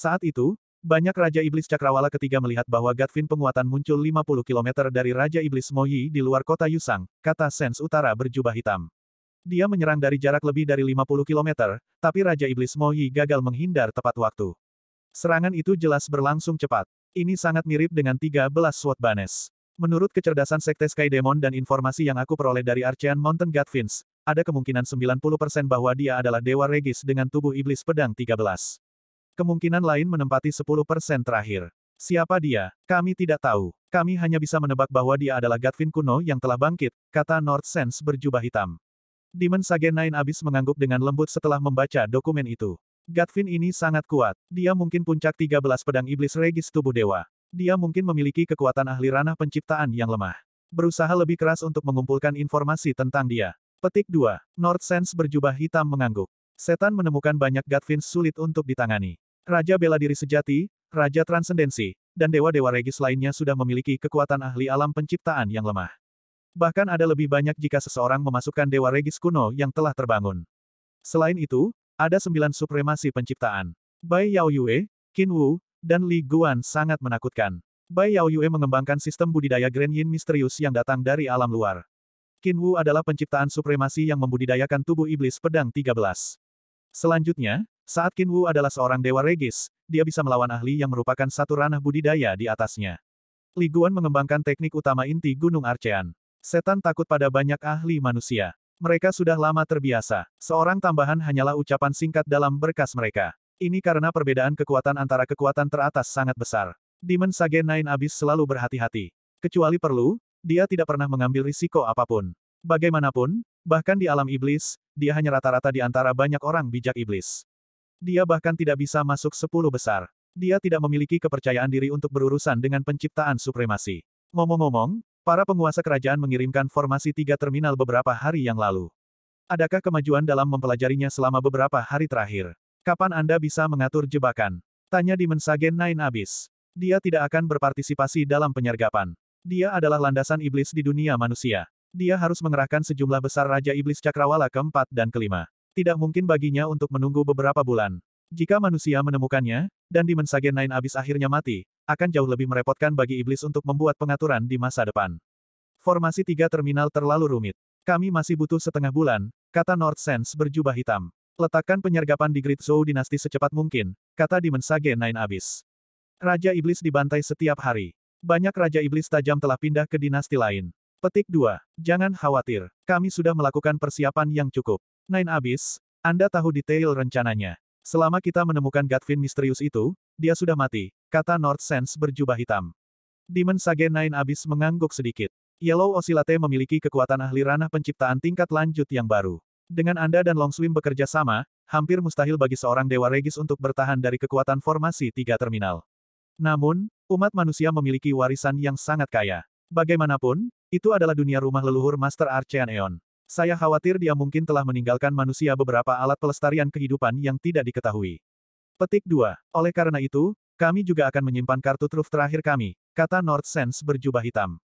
Saat itu, banyak Raja Iblis Cakrawala ketiga melihat bahwa Gatvin penguatan muncul 50 km dari Raja Iblis Moyi di luar kota Yusang, kata Sens Utara berjubah hitam. Dia menyerang dari jarak lebih dari 50 km, tapi Raja Iblis Moyi gagal menghindar tepat waktu. Serangan itu jelas berlangsung cepat. Ini sangat mirip dengan 13 SWAT Banes. Menurut kecerdasan Sekte Sky Demon dan informasi yang aku peroleh dari Archean Mountain Gatvins, ada kemungkinan 90% bahwa dia adalah Dewa Regis dengan tubuh Iblis Pedang 13. Kemungkinan lain menempati 10% terakhir. Siapa dia? Kami tidak tahu. Kami hanya bisa menebak bahwa dia adalah Gatvin kuno yang telah bangkit, kata North Sense berjubah hitam. Demon Sage Nine abis mengangguk dengan lembut setelah membaca dokumen itu. Gatvin ini sangat kuat. Dia mungkin puncak 13 pedang iblis regis tubuh dewa. Dia mungkin memiliki kekuatan ahli ranah penciptaan yang lemah. Berusaha lebih keras untuk mengumpulkan informasi tentang dia. Petik 2. North Sense berjubah hitam mengangguk. Setan menemukan banyak Gatvin sulit untuk ditangani. Raja bela diri sejati, Raja Transendensi, dan dewa-dewa regis lainnya sudah memiliki kekuatan ahli alam penciptaan yang lemah. Bahkan ada lebih banyak jika seseorang memasukkan dewa regis kuno yang telah terbangun. Selain itu, ada sembilan supremasi penciptaan. Bai Yao Yue, Qin Wu, dan Li Guan sangat menakutkan. Bai Yao Yue mengembangkan sistem budidaya Grand Yin misterius yang datang dari alam luar. Qin Wu adalah penciptaan supremasi yang membudidayakan tubuh iblis pedang 13. Selanjutnya, saat Qin Wu adalah seorang dewa regis, dia bisa melawan ahli yang merupakan satu ranah budidaya di atasnya. Li Guan mengembangkan teknik utama inti Gunung Arcean. Setan takut pada banyak ahli manusia. Mereka sudah lama terbiasa. Seorang tambahan hanyalah ucapan singkat dalam berkas mereka. Ini karena perbedaan kekuatan antara kekuatan teratas sangat besar. Demon Sage Nine Abyss selalu berhati-hati. Kecuali perlu, dia tidak pernah mengambil risiko apapun. Bagaimanapun, bahkan di alam iblis, dia hanya rata-rata di antara banyak orang bijak iblis. Dia bahkan tidak bisa masuk sepuluh besar. Dia tidak memiliki kepercayaan diri untuk berurusan dengan penciptaan supremasi. Ngomong-ngomong, para penguasa kerajaan mengirimkan formasi tiga terminal beberapa hari yang lalu. Adakah kemajuan dalam mempelajarinya selama beberapa hari terakhir? Kapan Anda bisa mengatur jebakan? Tanya di Mensagen Nine Abyss. Dia tidak akan berpartisipasi dalam penyergapan. Dia adalah landasan iblis di dunia manusia. Dia harus mengerahkan sejumlah besar Raja Iblis Cakrawala keempat dan kelima tidak mungkin baginya untuk menunggu beberapa bulan. Jika manusia menemukannya, dan Demon Sage Nine abis akhirnya mati, akan jauh lebih merepotkan bagi iblis untuk membuat pengaturan di masa depan. Formasi tiga terminal terlalu rumit. Kami masih butuh setengah bulan, kata North Sense berjubah hitam. Letakkan penyergapan di Great Zhou Dinasti secepat mungkin, kata Demon Sage Nine abis. Raja Iblis dibantai setiap hari. Banyak Raja Iblis tajam telah pindah ke dinasti lain. Petik 2. Jangan khawatir, kami sudah melakukan persiapan yang cukup. Nine abis, Anda tahu detail rencananya. Selama kita menemukan Gatvin misterius itu, dia sudah mati, kata North Sense berjubah hitam. Demon Sage Nine abis mengangguk sedikit. Yellow Osilate memiliki kekuatan ahli ranah penciptaan tingkat lanjut yang baru. Dengan Anda dan Long Swim bekerja sama, hampir mustahil bagi seorang Dewa Regis untuk bertahan dari kekuatan formasi tiga terminal. Namun, umat manusia memiliki warisan yang sangat kaya. Bagaimanapun, itu adalah dunia rumah leluhur Master Archean Eon. Saya khawatir dia mungkin telah meninggalkan manusia beberapa alat pelestarian kehidupan yang tidak diketahui. Petik 2. Oleh karena itu, kami juga akan menyimpan kartu truf terakhir kami, kata North Sense berjubah hitam.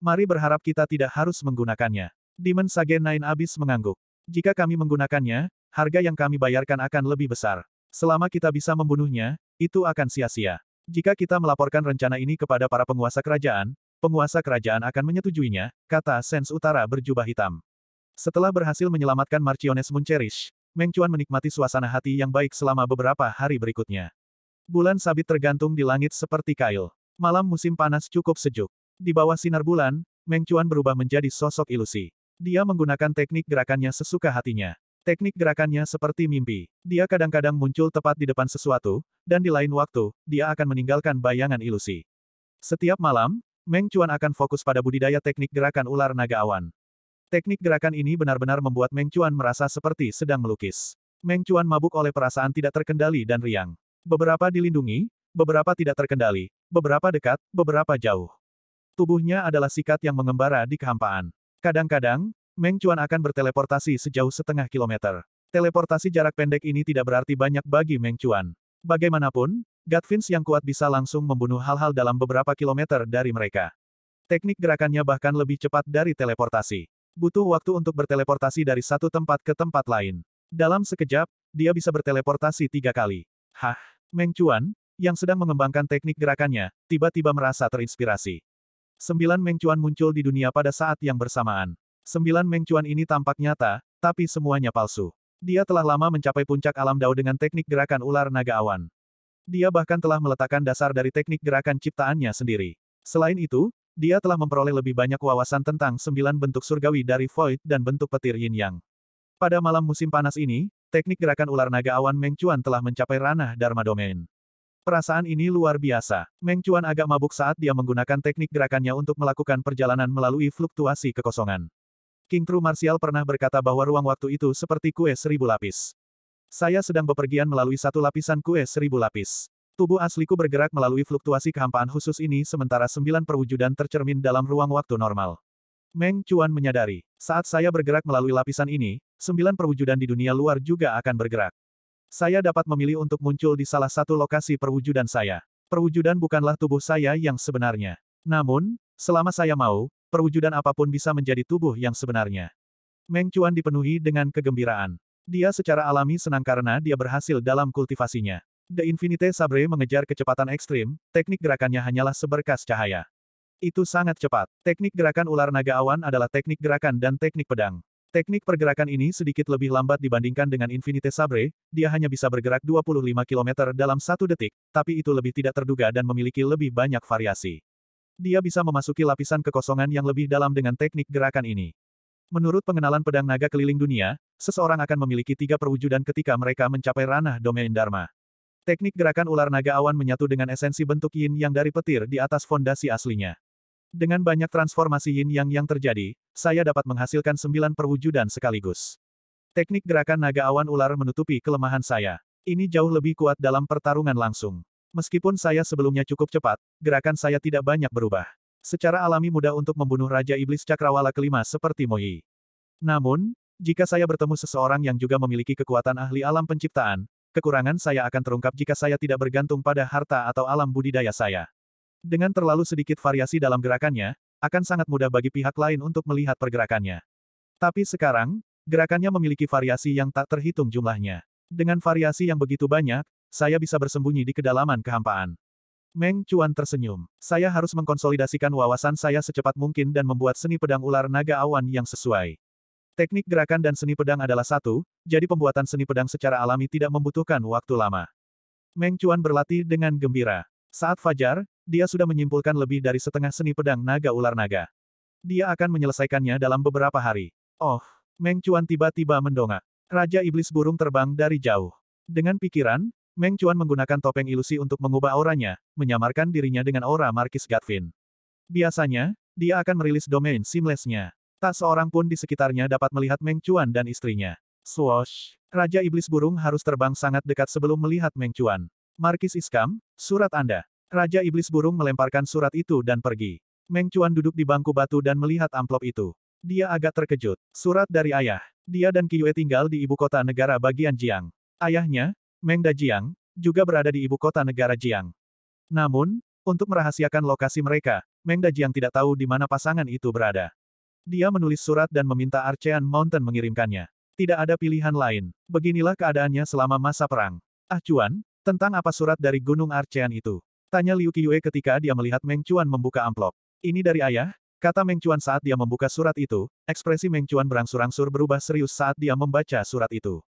Mari berharap kita tidak harus menggunakannya. Demon Sage Nine Abyss mengangguk. Jika kami menggunakannya, harga yang kami bayarkan akan lebih besar. Selama kita bisa membunuhnya, itu akan sia-sia. Jika kita melaporkan rencana ini kepada para penguasa kerajaan, penguasa kerajaan akan menyetujuinya, kata Sense Utara berjubah hitam. Setelah berhasil menyelamatkan Marchiones Muncherish, Meng Chuan menikmati suasana hati yang baik selama beberapa hari berikutnya. Bulan sabit tergantung di langit seperti kail. Malam musim panas cukup sejuk. Di bawah sinar bulan, Meng Chuan berubah menjadi sosok ilusi. Dia menggunakan teknik gerakannya sesuka hatinya. Teknik gerakannya seperti mimpi. Dia kadang-kadang muncul tepat di depan sesuatu, dan di lain waktu, dia akan meninggalkan bayangan ilusi. Setiap malam, Meng Chuan akan fokus pada budidaya teknik gerakan ular naga awan. Teknik gerakan ini benar-benar membuat Meng Chuan merasa seperti sedang melukis. Meng Chuan mabuk oleh perasaan tidak terkendali dan riang. Beberapa dilindungi, beberapa tidak terkendali, beberapa dekat, beberapa jauh. Tubuhnya adalah sikat yang mengembara di kehampaan. Kadang-kadang, Meng Chuan akan berteleportasi sejauh setengah kilometer. Teleportasi jarak pendek ini tidak berarti banyak bagi Meng Chuan. Bagaimanapun, Gatvins yang kuat bisa langsung membunuh hal-hal dalam beberapa kilometer dari mereka. Teknik gerakannya bahkan lebih cepat dari teleportasi butuh waktu untuk berteleportasi dari satu tempat ke tempat lain. Dalam sekejap, dia bisa berteleportasi tiga kali. Hah, Meng Chuan, yang sedang mengembangkan teknik gerakannya, tiba-tiba merasa terinspirasi. Sembilan Meng Chuan muncul di dunia pada saat yang bersamaan. Sembilan Meng Chuan ini tampak nyata, tapi semuanya palsu. Dia telah lama mencapai puncak alam dao dengan teknik gerakan ular naga awan. Dia bahkan telah meletakkan dasar dari teknik gerakan ciptaannya sendiri. Selain itu, dia telah memperoleh lebih banyak wawasan tentang sembilan bentuk surgawi dari Void dan bentuk petir Yin Yang. Pada malam musim panas ini, teknik gerakan ular naga awan Meng Chuan telah mencapai ranah Dharma Domain. Perasaan ini luar biasa. Meng Chuan agak mabuk saat dia menggunakan teknik gerakannya untuk melakukan perjalanan melalui fluktuasi kekosongan. King True Martial pernah berkata bahwa ruang waktu itu seperti kue seribu lapis. Saya sedang bepergian melalui satu lapisan kue seribu lapis. Tubuh asliku bergerak melalui fluktuasi kehampaan khusus ini sementara sembilan perwujudan tercermin dalam ruang waktu normal. Meng Chuan menyadari, saat saya bergerak melalui lapisan ini, sembilan perwujudan di dunia luar juga akan bergerak. Saya dapat memilih untuk muncul di salah satu lokasi perwujudan saya. Perwujudan bukanlah tubuh saya yang sebenarnya. Namun, selama saya mau, perwujudan apapun bisa menjadi tubuh yang sebenarnya. Meng Chuan dipenuhi dengan kegembiraan. Dia secara alami senang karena dia berhasil dalam kultivasinya. The Infinite Sabre mengejar kecepatan ekstrim, teknik gerakannya hanyalah seberkas cahaya. Itu sangat cepat. Teknik gerakan ular naga awan adalah teknik gerakan dan teknik pedang. Teknik pergerakan ini sedikit lebih lambat dibandingkan dengan Infinite Sabre, dia hanya bisa bergerak 25 km dalam satu detik, tapi itu lebih tidak terduga dan memiliki lebih banyak variasi. Dia bisa memasuki lapisan kekosongan yang lebih dalam dengan teknik gerakan ini. Menurut pengenalan pedang naga keliling dunia, seseorang akan memiliki tiga perwujudan ketika mereka mencapai ranah domain Dharma. Teknik gerakan ular naga awan menyatu dengan esensi bentuk yin yang dari petir di atas fondasi aslinya. Dengan banyak transformasi yin yang yang terjadi, saya dapat menghasilkan sembilan perwujudan sekaligus. Teknik gerakan naga awan ular menutupi kelemahan saya. Ini jauh lebih kuat dalam pertarungan langsung. Meskipun saya sebelumnya cukup cepat, gerakan saya tidak banyak berubah. Secara alami mudah untuk membunuh Raja Iblis Cakrawala kelima seperti Moi. Namun, jika saya bertemu seseorang yang juga memiliki kekuatan ahli alam penciptaan, kekurangan saya akan terungkap jika saya tidak bergantung pada harta atau alam budidaya saya. Dengan terlalu sedikit variasi dalam gerakannya, akan sangat mudah bagi pihak lain untuk melihat pergerakannya. Tapi sekarang, gerakannya memiliki variasi yang tak terhitung jumlahnya. Dengan variasi yang begitu banyak, saya bisa bersembunyi di kedalaman kehampaan. Meng Chuan tersenyum. Saya harus mengkonsolidasikan wawasan saya secepat mungkin dan membuat seni pedang ular naga awan yang sesuai. Teknik gerakan dan seni pedang adalah satu, jadi pembuatan seni pedang secara alami tidak membutuhkan waktu lama. Meng Chuan berlatih dengan gembira. Saat fajar, dia sudah menyimpulkan lebih dari setengah seni pedang naga ular naga. Dia akan menyelesaikannya dalam beberapa hari. Oh, Meng Chuan tiba-tiba mendongak. Raja Iblis Burung terbang dari jauh. Dengan pikiran, Meng Chuan menggunakan topeng ilusi untuk mengubah auranya, menyamarkan dirinya dengan aura Markis Gatvin. Biasanya, dia akan merilis domain seamless-nya. Tak seorang pun di sekitarnya dapat melihat Meng Chuan dan istrinya. Swoosh! Raja Iblis Burung harus terbang sangat dekat sebelum melihat Meng Chuan. Markis Iskam, surat Anda. Raja Iblis Burung melemparkan surat itu dan pergi. Meng Chuan duduk di bangku batu dan melihat amplop itu. Dia agak terkejut. Surat dari ayah. Dia dan Yue tinggal di ibu kota negara bagian Jiang. Ayahnya, Meng Da Jiang, juga berada di ibu kota negara Jiang. Namun, untuk merahasiakan lokasi mereka, Meng Da Jiang tidak tahu di mana pasangan itu berada. Dia menulis surat dan meminta Archean Mountain mengirimkannya. Tidak ada pilihan lain. Beginilah keadaannya selama masa perang. Ah Cuan, tentang apa surat dari Gunung Archean itu? Tanya Liu Qiyue ketika dia melihat Meng Cuan membuka amplop. Ini dari ayah? Kata Meng Cuan saat dia membuka surat itu, ekspresi Meng Cuan berangsur-angsur berubah serius saat dia membaca surat itu.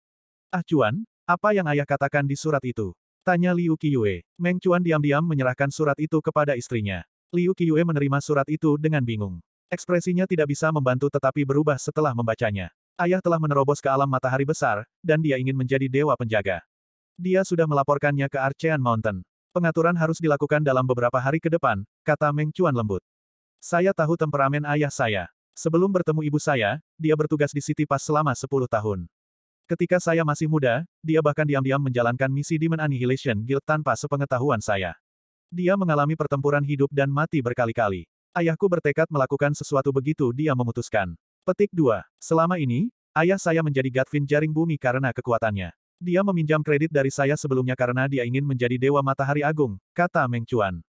Ah Cuan, apa yang ayah katakan di surat itu? Tanya Liu Qiyue. Meng Cuan diam-diam menyerahkan surat itu kepada istrinya. Liu Qiyue menerima surat itu dengan bingung. Ekspresinya tidak bisa membantu tetapi berubah setelah membacanya. Ayah telah menerobos ke alam matahari besar, dan dia ingin menjadi dewa penjaga. Dia sudah melaporkannya ke Archean Mountain. Pengaturan harus dilakukan dalam beberapa hari ke depan, kata Meng Chuan lembut. Saya tahu temperamen ayah saya. Sebelum bertemu ibu saya, dia bertugas di City Pass selama 10 tahun. Ketika saya masih muda, dia bahkan diam-diam menjalankan misi Demon Annihilation Guild tanpa sepengetahuan saya. Dia mengalami pertempuran hidup dan mati berkali-kali. Ayahku bertekad melakukan sesuatu begitu dia memutuskan. Petik 2. Selama ini, ayah saya menjadi Gatvin jaring bumi karena kekuatannya. Dia meminjam kredit dari saya sebelumnya karena dia ingin menjadi Dewa Matahari Agung, kata Meng Chuan.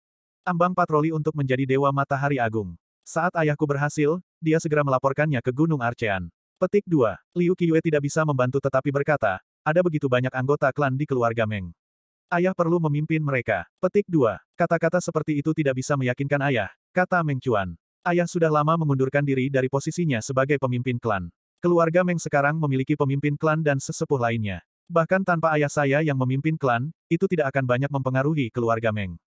Ambang patroli untuk menjadi Dewa Matahari Agung. Saat ayahku berhasil, dia segera melaporkannya ke Gunung Arcean. Petik 2. Liu Qiyue tidak bisa membantu tetapi berkata, ada begitu banyak anggota klan di keluarga Meng. Ayah perlu memimpin mereka. Petik 2. Kata-kata seperti itu tidak bisa meyakinkan ayah, Kata Meng Chuan. Ayah sudah lama mengundurkan diri dari posisinya sebagai pemimpin klan. Keluarga Meng sekarang memiliki pemimpin klan dan sesepuh lainnya. Bahkan tanpa ayah saya yang memimpin klan, itu tidak akan banyak mempengaruhi keluarga Meng.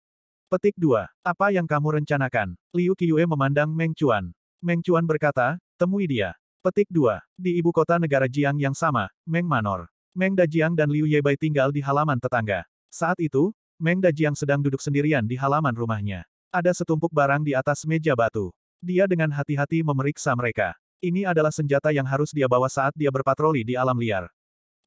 Petik 2. Apa yang kamu rencanakan? Liu Qiyue memandang Meng Chuan. Meng Chuan berkata, temui dia. Petik 2. Di ibu kota negara Jiang yang sama, Meng Manor. Meng Dajiang dan Liu Yebai tinggal di halaman tetangga. Saat itu, Meng Dajiang sedang duduk sendirian di halaman rumahnya. Ada setumpuk barang di atas meja batu. Dia dengan hati-hati memeriksa mereka. Ini adalah senjata yang harus dia bawa saat dia berpatroli di alam liar.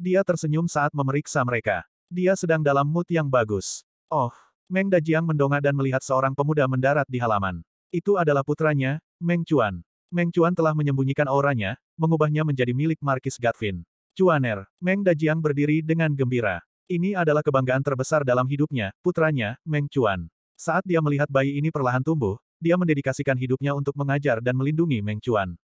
Dia tersenyum saat memeriksa mereka. Dia sedang dalam mood yang bagus. Oh, Meng Dajiang mendongak dan melihat seorang pemuda mendarat di halaman. Itu adalah putranya, Meng Chuan. Meng Chuan telah menyembunyikan auranya, mengubahnya menjadi milik Markis Gatvin. Chuaner, Meng Dajiang berdiri dengan gembira. Ini adalah kebanggaan terbesar dalam hidupnya, putranya, Meng Chuan. Saat dia melihat bayi ini perlahan tumbuh, dia mendedikasikan hidupnya untuk mengajar dan melindungi Meng Chuan.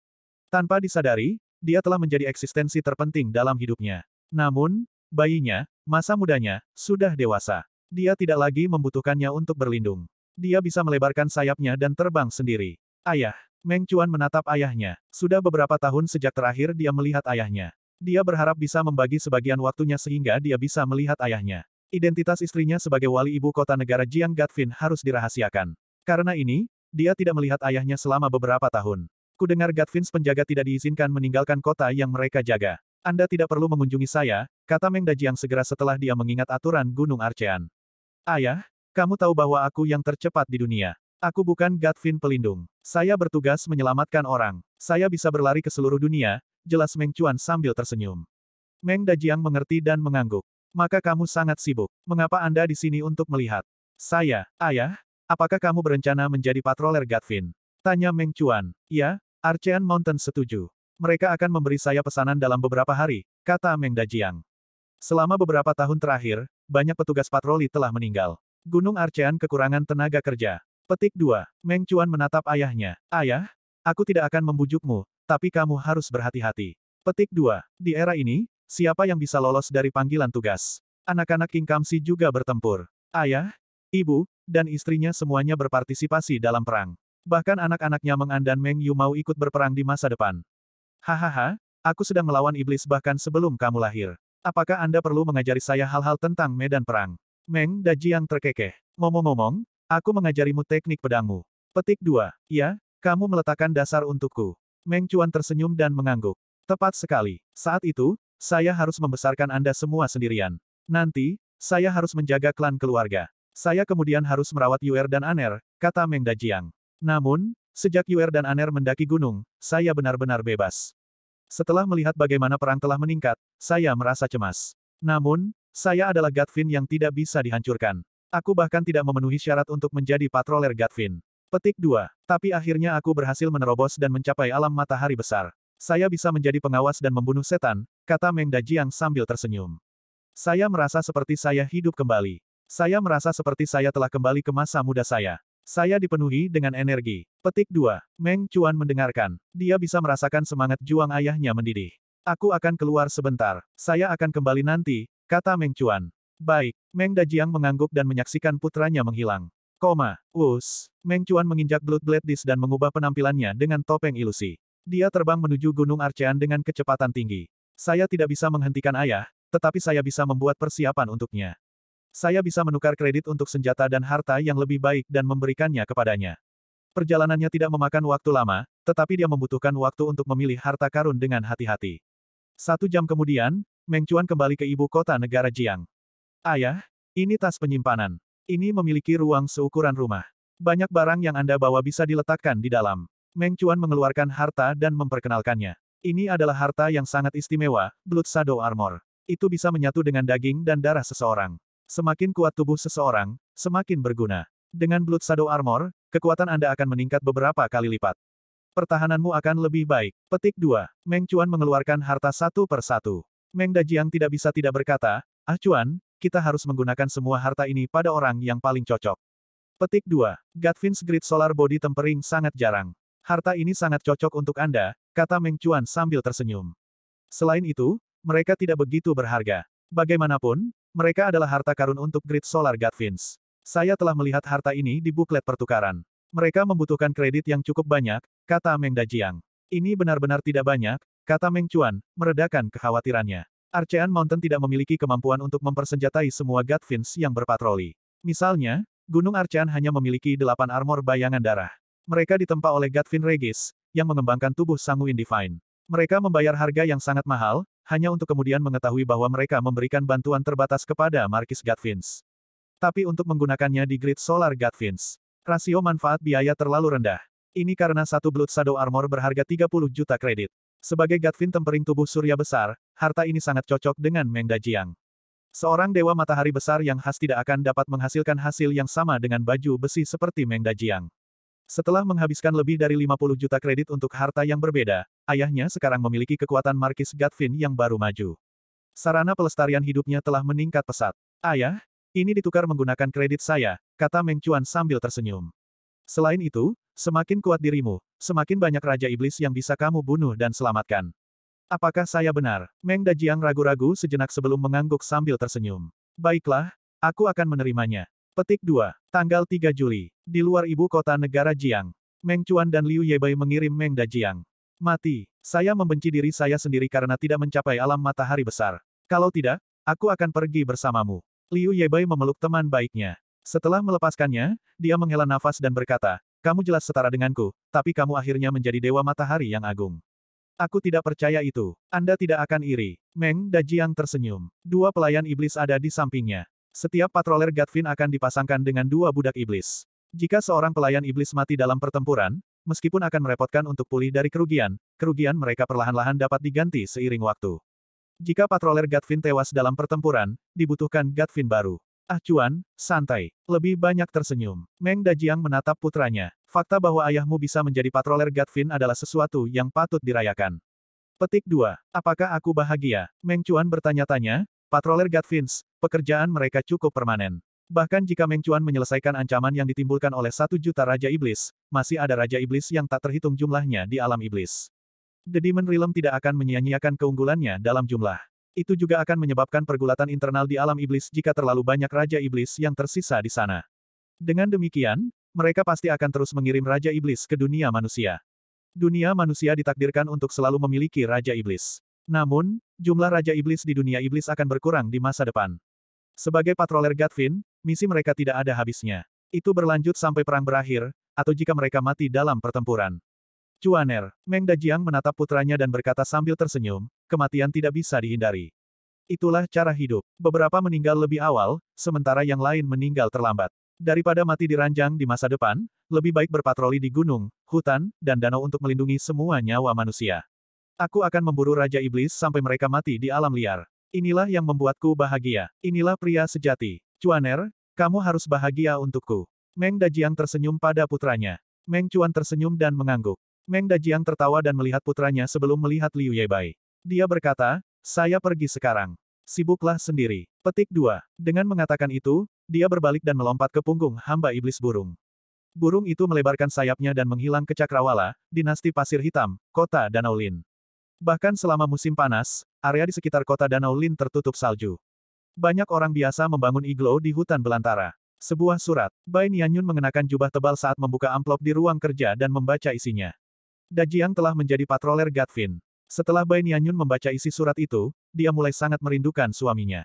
Tanpa disadari, dia telah menjadi eksistensi terpenting dalam hidupnya. Namun, bayinya, masa mudanya, sudah dewasa. Dia tidak lagi membutuhkannya untuk berlindung. Dia bisa melebarkan sayapnya dan terbang sendiri. Ayah, Meng Chuan menatap ayahnya. Sudah beberapa tahun sejak terakhir dia melihat ayahnya. Dia berharap bisa membagi sebagian waktunya sehingga dia bisa melihat ayahnya. Identitas istrinya sebagai wali ibu kota negara Jiang Gatvin harus dirahasiakan. Karena ini, dia tidak melihat ayahnya selama beberapa tahun. Kudengar Gatvins penjaga tidak diizinkan meninggalkan kota yang mereka jaga. Anda tidak perlu mengunjungi saya, kata Meng Dajiang segera setelah dia mengingat aturan Gunung Arcean. Ayah, kamu tahu bahwa aku yang tercepat di dunia. Aku bukan Gatvin pelindung. Saya bertugas menyelamatkan orang. Saya bisa berlari ke seluruh dunia, jelas Meng Chuan sambil tersenyum. Meng Dajiang mengerti dan mengangguk. Maka kamu sangat sibuk. Mengapa Anda di sini untuk melihat? Saya, ayah, apakah kamu berencana menjadi patroler Gatvin? Tanya Meng Chuan. Ya, Archean Mountain setuju. Mereka akan memberi saya pesanan dalam beberapa hari, kata Meng Dajiang. Selama beberapa tahun terakhir, banyak petugas patroli telah meninggal. Gunung Archean kekurangan tenaga kerja. Petik 2. Meng Chuan menatap ayahnya. Ayah, aku tidak akan membujukmu, tapi kamu harus berhati-hati. Petik 2. Di era ini, Siapa yang bisa lolos dari panggilan tugas? Anak-anak King Kamsi juga bertempur. Ayah, ibu, dan istrinya semuanya berpartisipasi dalam perang. Bahkan anak-anaknya Meng Meng Yu mau ikut berperang di masa depan. Hahaha, aku sedang melawan iblis bahkan sebelum kamu lahir. Apakah Anda perlu mengajari saya hal-hal tentang medan perang? Meng Dajiang terkekeh. Ngomong-ngomong, aku mengajarimu teknik pedangmu. Petik 2. Ya, kamu meletakkan dasar untukku. Meng Chuan tersenyum dan mengangguk. Tepat sekali. Saat itu, saya harus membesarkan Anda semua sendirian. Nanti, saya harus menjaga klan keluarga. Saya kemudian harus merawat Yuer dan Aner, kata Meng Dajiang. Namun, sejak Yuer dan Aner mendaki gunung, saya benar-benar bebas. Setelah melihat bagaimana perang telah meningkat, saya merasa cemas. Namun, saya adalah Gatvin yang tidak bisa dihancurkan. Aku bahkan tidak memenuhi syarat untuk menjadi patroler Gatvin. Petik 2. Tapi akhirnya aku berhasil menerobos dan mencapai alam matahari besar. Saya bisa menjadi pengawas dan membunuh setan, kata Meng Dajiang sambil tersenyum. Saya merasa seperti saya hidup kembali. Saya merasa seperti saya telah kembali ke masa muda saya. Saya dipenuhi dengan energi. Petik 2. Meng Chuan mendengarkan. Dia bisa merasakan semangat juang ayahnya mendidih. Aku akan keluar sebentar. Saya akan kembali nanti, kata Meng Chuan. Baik. Meng Dajiang mengangguk dan menyaksikan putranya menghilang. Koma. Us. Meng Chuan menginjak Blood Disc dan mengubah penampilannya dengan topeng ilusi. Dia terbang menuju Gunung Arcean dengan kecepatan tinggi. Saya tidak bisa menghentikan ayah, tetapi saya bisa membuat persiapan untuknya. Saya bisa menukar kredit untuk senjata dan harta yang lebih baik dan memberikannya kepadanya. Perjalanannya tidak memakan waktu lama, tetapi dia membutuhkan waktu untuk memilih harta karun dengan hati-hati. Satu jam kemudian, Meng Chuan kembali ke ibu kota negara Jiang. Ayah, ini tas penyimpanan. Ini memiliki ruang seukuran rumah. Banyak barang yang Anda bawa bisa diletakkan di dalam. Meng Chuan mengeluarkan harta dan memperkenalkannya. Ini adalah harta yang sangat istimewa, Blood Shadow Armor. Itu bisa menyatu dengan daging dan darah seseorang. Semakin kuat tubuh seseorang, semakin berguna. Dengan Blood Shadow Armor, kekuatan Anda akan meningkat beberapa kali lipat. Pertahananmu akan lebih baik. Petik 2. Meng Chuan mengeluarkan harta satu per satu. Meng Dajiang tidak bisa tidak berkata, Ah Chuan, kita harus menggunakan semua harta ini pada orang yang paling cocok. Petik 2. Gatvin's Great Solar Body Tempering sangat jarang. Harta ini sangat cocok untuk Anda, kata Meng Chuan sambil tersenyum. Selain itu, mereka tidak begitu berharga. Bagaimanapun, mereka adalah harta karun untuk Grid Solar Godfins. Saya telah melihat harta ini di buklet pertukaran. Mereka membutuhkan kredit yang cukup banyak, kata Meng Dajiang. Ini benar-benar tidak banyak, kata Meng Chuan, meredakan kekhawatirannya. Archean Mountain tidak memiliki kemampuan untuk mempersenjatai semua Godfins yang berpatroli. Misalnya, Gunung Archean hanya memiliki delapan armor bayangan darah. Mereka ditempa oleh Gatvin Regis, yang mengembangkan tubuh Sangu Indivine. Mereka membayar harga yang sangat mahal, hanya untuk kemudian mengetahui bahwa mereka memberikan bantuan terbatas kepada Markis Gatvins. Tapi untuk menggunakannya di grid Solar Gatvins, rasio manfaat biaya terlalu rendah. Ini karena satu Blood Shadow Armor berharga 30 juta kredit. Sebagai Gatvin tempering tubuh surya besar, harta ini sangat cocok dengan Meng Dajiang. Seorang dewa matahari besar yang khas tidak akan dapat menghasilkan hasil yang sama dengan baju besi seperti Meng Dajiang. Setelah menghabiskan lebih dari 50 juta kredit untuk harta yang berbeda, ayahnya sekarang memiliki kekuatan Markis Gatvin yang baru maju. Sarana pelestarian hidupnya telah meningkat pesat. Ayah, ini ditukar menggunakan kredit saya, kata Meng Chuan sambil tersenyum. Selain itu, semakin kuat dirimu, semakin banyak Raja Iblis yang bisa kamu bunuh dan selamatkan. Apakah saya benar? Meng Dajiang ragu-ragu sejenak sebelum mengangguk sambil tersenyum. Baiklah, aku akan menerimanya. Petik 2. Tanggal 3 Juli. Di luar ibu kota negara Jiang. Meng Chuan dan Liu Yebai mengirim Meng Da Jiang. Mati. Saya membenci diri saya sendiri karena tidak mencapai alam matahari besar. Kalau tidak, aku akan pergi bersamamu. Liu Yebai memeluk teman baiknya. Setelah melepaskannya, dia menghela nafas dan berkata, kamu jelas setara denganku, tapi kamu akhirnya menjadi dewa matahari yang agung. Aku tidak percaya itu. Anda tidak akan iri. Meng Da Jiang tersenyum. Dua pelayan iblis ada di sampingnya. Setiap patroler Gatvin akan dipasangkan dengan dua budak iblis. Jika seorang pelayan iblis mati dalam pertempuran, meskipun akan merepotkan untuk pulih dari kerugian, kerugian mereka perlahan-lahan dapat diganti seiring waktu. Jika patroler Gatvin tewas dalam pertempuran, dibutuhkan Gatvin baru. Ah Chuan, santai. Lebih banyak tersenyum. Meng Dajiang menatap putranya. Fakta bahwa ayahmu bisa menjadi patroler Gatvin adalah sesuatu yang patut dirayakan. Petik 2. Apakah aku bahagia? Meng Chuan bertanya-tanya, Patroler Gatvins, pekerjaan mereka cukup permanen. Bahkan jika Mengchuan menyelesaikan ancaman yang ditimbulkan oleh satu juta Raja Iblis, masih ada Raja Iblis yang tak terhitung jumlahnya di alam iblis. The Demon Realm tidak akan menyia-nyiakan keunggulannya dalam jumlah. Itu juga akan menyebabkan pergulatan internal di alam iblis jika terlalu banyak Raja Iblis yang tersisa di sana. Dengan demikian, mereka pasti akan terus mengirim Raja Iblis ke dunia manusia. Dunia manusia ditakdirkan untuk selalu memiliki Raja Iblis. Namun, jumlah Raja Iblis di dunia Iblis akan berkurang di masa depan. Sebagai patroler Gatvin, misi mereka tidak ada habisnya. Itu berlanjut sampai perang berakhir, atau jika mereka mati dalam pertempuran. Cuaner, Meng Dajiang menatap putranya dan berkata sambil tersenyum, kematian tidak bisa dihindari. Itulah cara hidup. Beberapa meninggal lebih awal, sementara yang lain meninggal terlambat. Daripada mati diranjang di masa depan, lebih baik berpatroli di gunung, hutan, dan danau untuk melindungi semua nyawa manusia. Aku akan memburu Raja Iblis sampai mereka mati di alam liar. Inilah yang membuatku bahagia. Inilah pria sejati. Cuaner, kamu harus bahagia untukku. Meng Dajiang tersenyum pada putranya. Meng Cuan tersenyum dan mengangguk. Meng Dajiang tertawa dan melihat putranya sebelum melihat Liu Yebai. Dia berkata, saya pergi sekarang. Sibuklah sendiri. Petik 2. Dengan mengatakan itu, dia berbalik dan melompat ke punggung hamba iblis burung. Burung itu melebarkan sayapnya dan menghilang ke Cakrawala, dinasti pasir hitam, kota Danau Lin. Bahkan selama musim panas, area di sekitar kota Danau Lin tertutup salju. Banyak orang biasa membangun iglo di hutan belantara. Sebuah surat, Bai Nianyun mengenakan jubah tebal saat membuka amplop di ruang kerja dan membaca isinya. Dajiang telah menjadi patroler Gatvin. Setelah Bai Nianyun membaca isi surat itu, dia mulai sangat merindukan suaminya.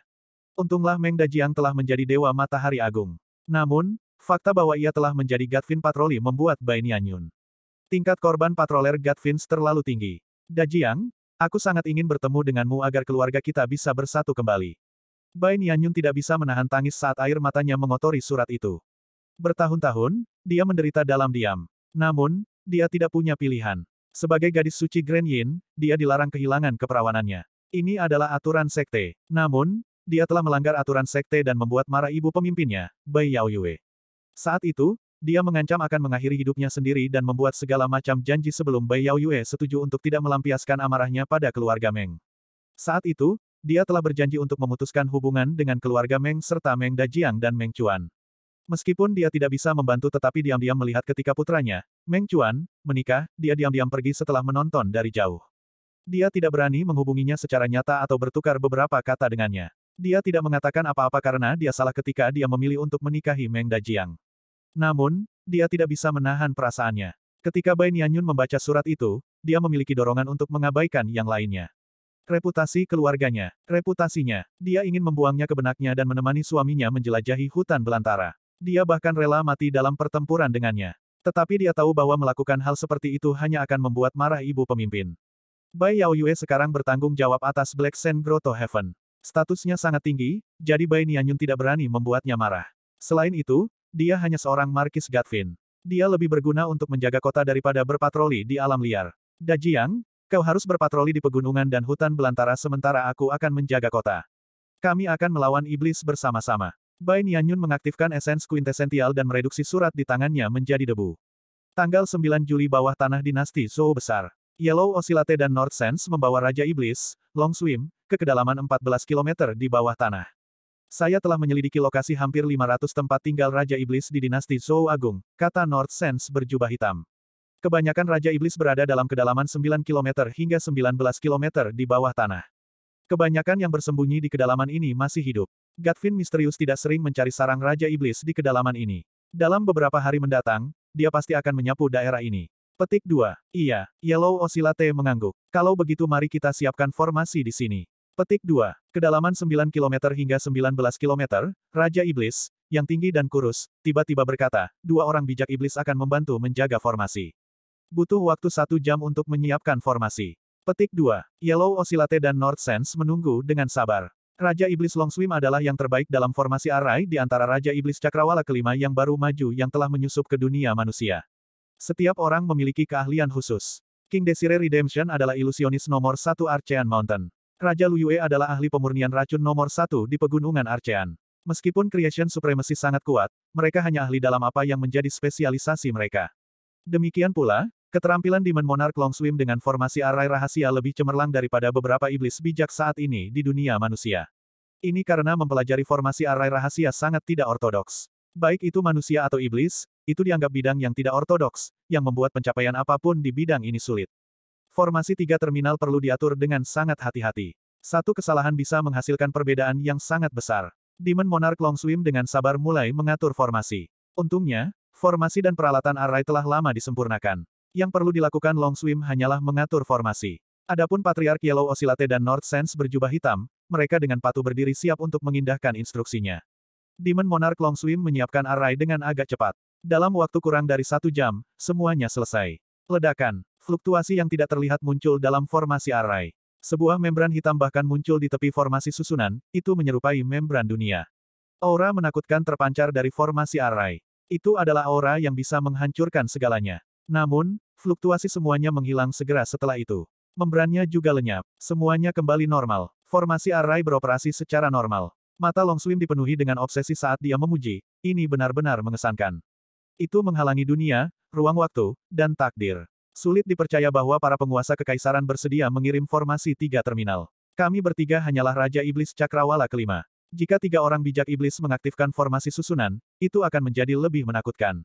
Untunglah Meng Dajiang telah menjadi Dewa Matahari Agung. Namun, fakta bahwa ia telah menjadi Gatvin patroli membuat Bai Nianyun. Tingkat korban patroler Gatvins terlalu tinggi. Dajiang, aku sangat ingin bertemu denganmu agar keluarga kita bisa bersatu kembali. Bai Nianyun tidak bisa menahan tangis saat air matanya mengotori surat itu. Bertahun-tahun, dia menderita dalam diam. Namun, dia tidak punya pilihan. Sebagai gadis suci Grand Yin, dia dilarang kehilangan keperawanannya. Ini adalah aturan sekte. Namun, dia telah melanggar aturan sekte dan membuat marah ibu pemimpinnya, Bai Yaoyue. Saat itu, dia mengancam akan mengakhiri hidupnya sendiri dan membuat segala macam janji sebelum Bai Yao Yue setuju untuk tidak melampiaskan amarahnya pada keluarga Meng. Saat itu, dia telah berjanji untuk memutuskan hubungan dengan keluarga Meng serta Meng Dajiang dan Meng Chuan. Meskipun dia tidak bisa membantu tetapi diam-diam melihat ketika putranya, Meng Chuan, menikah, dia diam-diam pergi setelah menonton dari jauh. Dia tidak berani menghubunginya secara nyata atau bertukar beberapa kata dengannya. Dia tidak mengatakan apa-apa karena dia salah ketika dia memilih untuk menikahi Meng Dajiang. Namun, dia tidak bisa menahan perasaannya. Ketika Bai Nianyun membaca surat itu, dia memiliki dorongan untuk mengabaikan yang lainnya. Reputasi keluarganya, reputasinya, dia ingin membuangnya ke benaknya dan menemani suaminya menjelajahi hutan belantara. Dia bahkan rela mati dalam pertempuran dengannya. Tetapi dia tahu bahwa melakukan hal seperti itu hanya akan membuat marah ibu pemimpin. Bai Yao Yue sekarang bertanggung jawab atas Black Sand Grotto Heaven. Statusnya sangat tinggi, jadi Bai Nianyun tidak berani membuatnya marah. Selain itu, dia hanya seorang Markis Gatvin. Dia lebih berguna untuk menjaga kota daripada berpatroli di alam liar. Dajiang, kau harus berpatroli di pegunungan dan hutan belantara sementara aku akan menjaga kota. Kami akan melawan iblis bersama-sama. Bai Nianyun mengaktifkan esens kuintesential dan mereduksi surat di tangannya menjadi debu. Tanggal 9 Juli bawah tanah dinasti Zhou besar. Yellow Oscillate dan North Sense membawa Raja Iblis, Long Swim, ke kedalaman 14 km di bawah tanah. Saya telah menyelidiki lokasi hampir 500 tempat tinggal Raja Iblis di dinasti Zhou Agung, kata North Sense berjubah hitam. Kebanyakan Raja Iblis berada dalam kedalaman 9 km hingga 19 km di bawah tanah. Kebanyakan yang bersembunyi di kedalaman ini masih hidup. Gatvin misterius tidak sering mencari sarang Raja Iblis di kedalaman ini. Dalam beberapa hari mendatang, dia pasti akan menyapu daerah ini. Petik 2. Iya, Yellow Oscillate mengangguk. Kalau begitu mari kita siapkan formasi di sini. Petik 2. Kedalaman 9 km hingga 19 km, Raja Iblis, yang tinggi dan kurus, tiba-tiba berkata, dua orang bijak iblis akan membantu menjaga formasi. Butuh waktu satu jam untuk menyiapkan formasi. Petik 2. Yellow Osilate dan North Sense menunggu dengan sabar. Raja Iblis Long Swim adalah yang terbaik dalam formasi arai di antara Raja Iblis Cakrawala kelima yang baru maju yang telah menyusup ke dunia manusia. Setiap orang memiliki keahlian khusus. King Desire Redemption adalah ilusionis nomor satu Archean Mountain. Raja Lu Yue adalah ahli pemurnian racun nomor satu di Pegunungan Archean. Meskipun Creation Supremacy sangat kuat, mereka hanya ahli dalam apa yang menjadi spesialisasi mereka. Demikian pula, keterampilan Demon Monarch swim dengan formasi arai rahasia lebih cemerlang daripada beberapa iblis bijak saat ini di dunia manusia. Ini karena mempelajari formasi arai rahasia sangat tidak ortodoks. Baik itu manusia atau iblis, itu dianggap bidang yang tidak ortodoks, yang membuat pencapaian apapun di bidang ini sulit. Formasi tiga terminal perlu diatur dengan sangat hati-hati. Satu kesalahan bisa menghasilkan perbedaan yang sangat besar. Demon Monarch Swim dengan sabar mulai mengatur formasi. Untungnya, formasi dan peralatan array telah lama disempurnakan. Yang perlu dilakukan Long Swim hanyalah mengatur formasi. Adapun Patriark Yellow Oscillate dan North Sense berjubah hitam, mereka dengan patuh berdiri siap untuk mengindahkan instruksinya. Demon Monarch Swim menyiapkan array dengan agak cepat. Dalam waktu kurang dari satu jam, semuanya selesai. Ledakan. Fluktuasi yang tidak terlihat muncul dalam formasi array. Sebuah membran hitam bahkan muncul di tepi formasi susunan, itu menyerupai membran dunia. Aura menakutkan terpancar dari formasi array. Itu adalah aura yang bisa menghancurkan segalanya. Namun, fluktuasi semuanya menghilang segera setelah itu. Membrannya juga lenyap. Semuanya kembali normal. Formasi array beroperasi secara normal. Mata Long Swim dipenuhi dengan obsesi saat dia memuji, ini benar-benar mengesankan. Itu menghalangi dunia, ruang waktu, dan takdir. Sulit dipercaya bahwa para penguasa kekaisaran bersedia mengirim formasi tiga terminal. Kami bertiga hanyalah Raja Iblis Cakrawala kelima. Jika tiga orang bijak iblis mengaktifkan formasi susunan, itu akan menjadi lebih menakutkan.